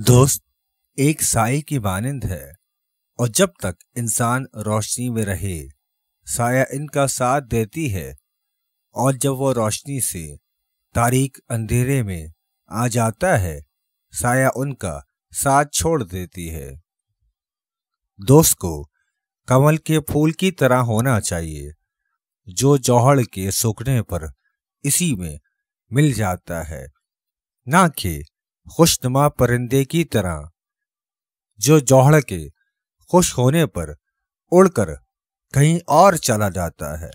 दोस्त एक साय की मानंद है और जब तक इंसान रोशनी में रहे साया इनका साथ देती है और जब वो रोशनी से तारीख अंधेरे में आ जाता है साया उनका साथ छोड़ देती है दोस्त को कमल के फूल की तरह होना चाहिए जो जौहड़ के सूखने पर इसी में मिल जाता है ना कि खुशनुमा परिंदे की तरह जो जौहड़ के खुश होने पर उड़कर कहीं और चला जाता है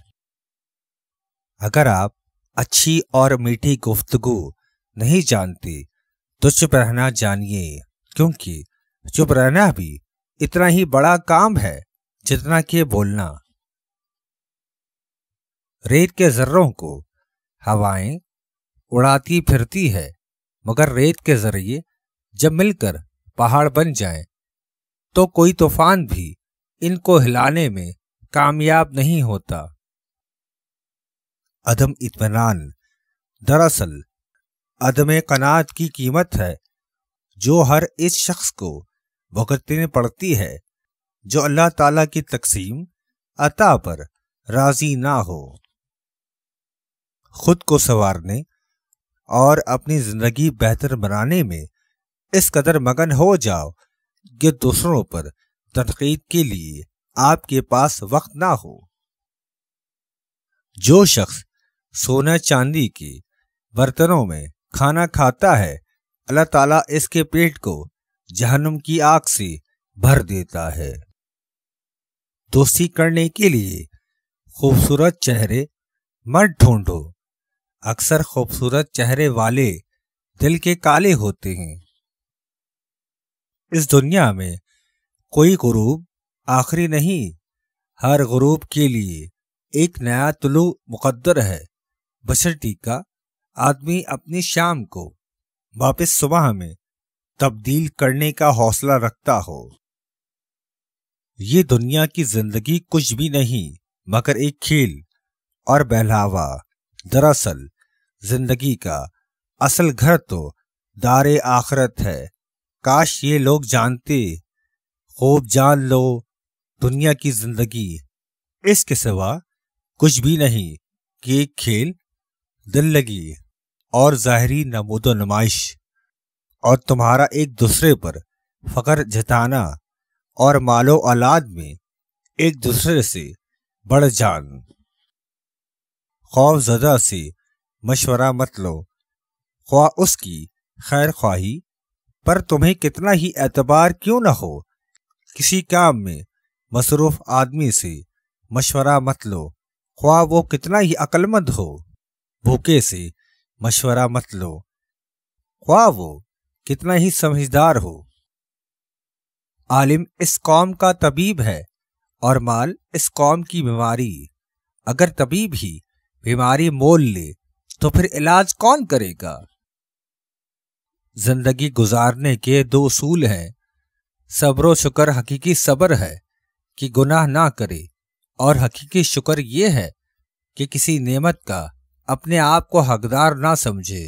अगर आप अच्छी और मीठी गुफ्तगु नहीं जानते तो चुप रहना जानिए क्योंकि चुप रहना भी इतना ही बड़ा काम है जितना कि बोलना रेत के जर्रों को हवाएं उड़ाती फिरती है मगर रेत के जरिए जब मिलकर पहाड़ बन जाए तो कोई तूफान भी इनको हिलाने में कामयाब नहीं होता अदम इतमान दरअसल अदम कनात की कीमत है जो हर इस शख्स को भुगतने पड़ती है जो अल्लाह ताला की तकसीम अता पर राजी ना हो खुद को संवारने और अपनी जिंदगी बेहतर बनाने में इस कदर मगन हो जाओ कि दूसरों पर तनकीद के लिए आपके पास वक्त ना हो जो शख्स सोना चांदी के बर्तनों में खाना खाता है अल्लाह ताला इसके पेट को जहनुम की आग से भर देता है दोस्ती करने के लिए खूबसूरत चेहरे मत ढूंढो अक्सर खूबसूरत चेहरे वाले दिल के काले होते हैं इस दुनिया में कोई गुरूब आखिरी नहीं हर गुरूब के लिए एक नया तुलु मुकद्दर है बशर टीका आदमी अपनी शाम को वापस सुबह में तब्दील करने का हौसला रखता हो ये दुनिया की जिंदगी कुछ भी नहीं मगर एक खेल और बहलावा दरअसल जिंदगी का असल घर तो दार आखरत है काश ये लोग जानते खूब जान लो दुनिया की जिंदगी इसके सिवा कुछ भी नहीं कि एक खेल दिल लगी और ज़ाहरी नमोदो नुमाइश और तुम्हारा एक दूसरे पर फ़ख्र जताना और मालो औलाद में एक दूसरे से बढ़ जान खौफ ज़दा से मशवरा मत लो ख्वा उसकी खैर ख्वाही पर तुम्हें कितना ही एतबार क्यों न हो किसी काम में मसरूफ़ आदमी से मशवरा मत लो ख्वा वो कितना ही अकलमंद हो भूखे से मशवरा मत लो ख्वा वो कितना ही समझदार हो आलिम इस कौम का तबीब है और माल इस कौम की बीमारी अगर तबीब ही बीमारी मोल ले तो फिर इलाज कौन करेगा जिंदगी गुजारने के दो असूल हैं सब्र शुक्र हकीकी सब्र है कि गुनाह ना करे और हकीकी शुक्र ये है कि किसी नेमत का अपने आप को हकदार ना समझे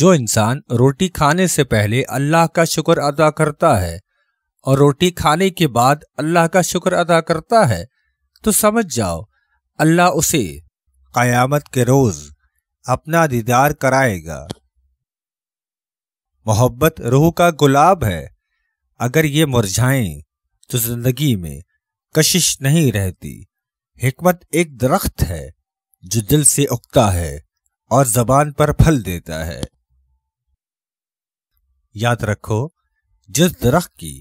जो इंसान रोटी खाने से पहले अल्लाह का शुक्र अदा करता है और रोटी खाने के बाद अल्लाह का शुक्र अदा करता है तो समझ जाओ अल्लाह उसे क़यामत के रोज़ अपना दीदार कराएगा मोहब्बत रूह का गुलाब है अगर ये मुरझाएं तो जिंदगी में कशिश नहीं रहती हमत एक दरख्त है जो दिल से उगता है और जबान पर फल देता है याद रखो जिस दरख्त की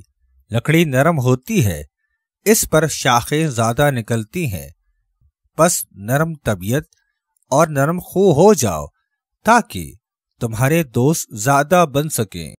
लकड़ी नरम होती है इस पर शाखें ज्यादा निकलती हैं बस नरम तबीयत और नरम खो हो जाओ ताकि तुम्हारे दोस्त ज्यादा बन सकें